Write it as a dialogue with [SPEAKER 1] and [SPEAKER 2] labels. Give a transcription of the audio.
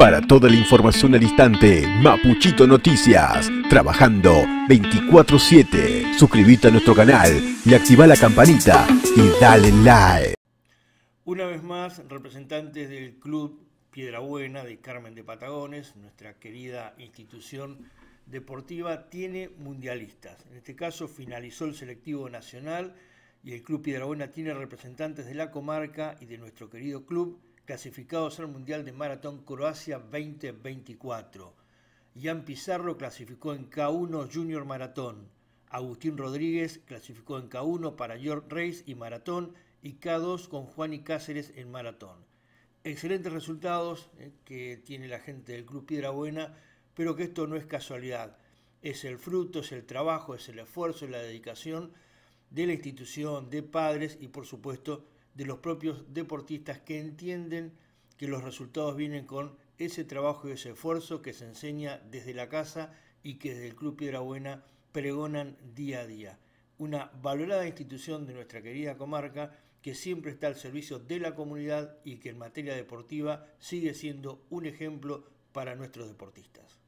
[SPEAKER 1] Para toda la información al instante, Mapuchito Noticias, trabajando 24-7. Suscríbete a nuestro canal y activa la campanita y dale like.
[SPEAKER 2] Una vez más, representantes del Club Piedra Buena de Carmen de Patagones, nuestra querida institución deportiva, tiene mundialistas. En este caso finalizó el selectivo nacional y el Club Piedra Buena tiene representantes de la comarca y de nuestro querido club clasificados al Mundial de Maratón Croacia 2024. Jan Pizarro clasificó en K1 Junior Maratón. Agustín Rodríguez clasificó en K1 para York Race y Maratón y K2 con Juan y Cáceres en Maratón. Excelentes resultados eh, que tiene la gente del Club Piedra Buena, pero que esto no es casualidad. Es el fruto, es el trabajo, es el esfuerzo, es la dedicación de la institución, de padres y por supuesto de los propios deportistas que entienden que los resultados vienen con ese trabajo y ese esfuerzo que se enseña desde la casa y que desde el Club Piedra Buena pregonan día a día. Una valorada institución de nuestra querida comarca que siempre está al servicio de la comunidad y que en materia deportiva sigue siendo un
[SPEAKER 1] ejemplo para nuestros deportistas.